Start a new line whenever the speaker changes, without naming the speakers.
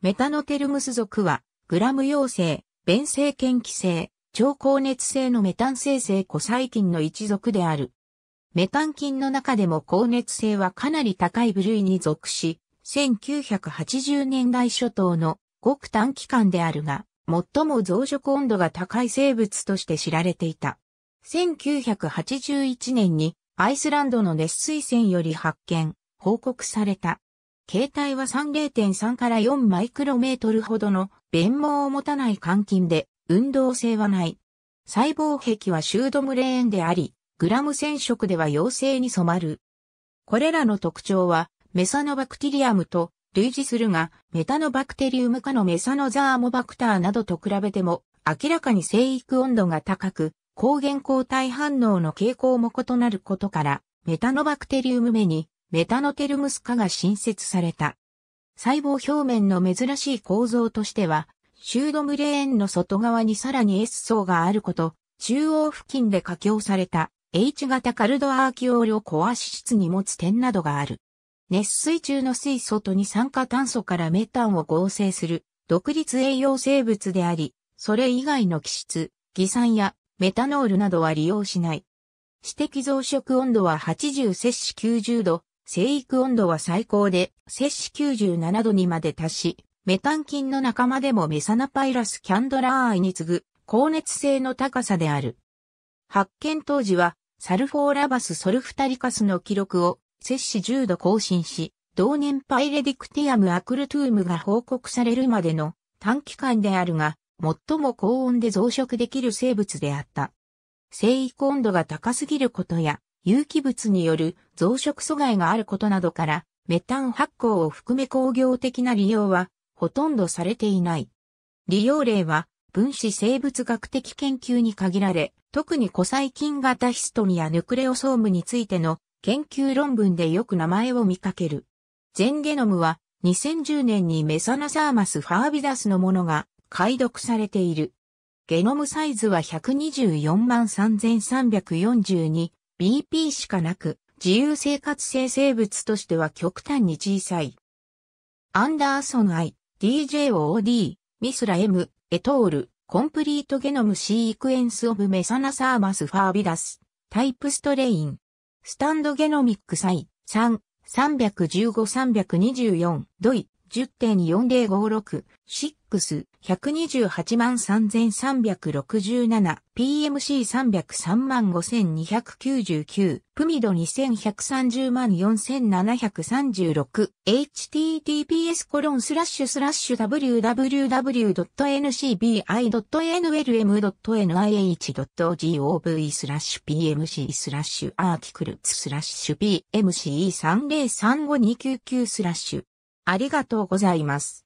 メタノテルムス属は、グラム陽性、弁性腱気性、超高熱性のメタン生成古細菌の一属である。メタン菌の中でも高熱性はかなり高い部類に属し、1980年代初頭のごく短期間であるが、最も増殖温度が高い生物として知られていた。1981年にアイスランドの熱水泉より発見、報告された。形態は30.3から4マイクロメートルほどの弁毛を持たない換金で、運動性はない。細胞壁はシュードムレーンであり、グラム染色では陽性に染まる。これらの特徴は、メサノバクテリアムと類似するが、メタノバクテリウム化のメサノザーモバクターなどと比べても、明らかに生育温度が高く、抗原抗体反応の傾向も異なることから、メタノバクテリウム目にメタノテルムス化が新設された。細胞表面の珍しい構造としては、シュードムレーンの外側にさらに S 層があること、中央付近で架橋された H 型カルドアーキオールを壊し質に持つ点などがある。熱水中の水素と二酸化炭素からメタンを合成する独立栄養生物であり、それ以外の気質、偽酸やメタノールなどは利用しない。指摘増殖温度は80摂氏90度、生育温度は最高で、摂氏97度にまで達し、メタン菌の仲間でもメサナパイラスキャンドラーイに次ぐ、高熱性の高さである。発見当時は、サルフォーラバスソルフタリカスの記録を、摂氏10度更新し、同年パイレディクティアムアクルトゥームが報告されるまでの短期間であるが、最も高温で増殖できる生物であった。生育温度が高すぎることや、有機物による増殖阻害があることなどから、メタン発酵を含め工業的な利用はほとんどされていない。利用例は分子生物学的研究に限られ、特に古細菌型ヒストニやヌクレオソームについての研究論文でよく名前を見かける。全ゲノムは2010年にメサナサーマスファービダスのものが解読されている。ゲノムサイズは124万3342 BP しかなく、自由生活性生物としては極端に小さい。アンダーソン I、DJOD、ミスラ M、エトール、コンプリートゲノムシークエンスオブメサナサーマスファービダス、タイプストレイン、スタンドゲノミックサイ、3、315-324、ドイ、10.4056、シッ x 1283367、PMC303599 2、プミド21304736、https コロンスラッシュスラッシュ www.ncbi.nlm.nih.gov スラッシュ PMC スラッシュアーキクルツスラッシュ PMC303529 9スラッシュ。ありがとうございます。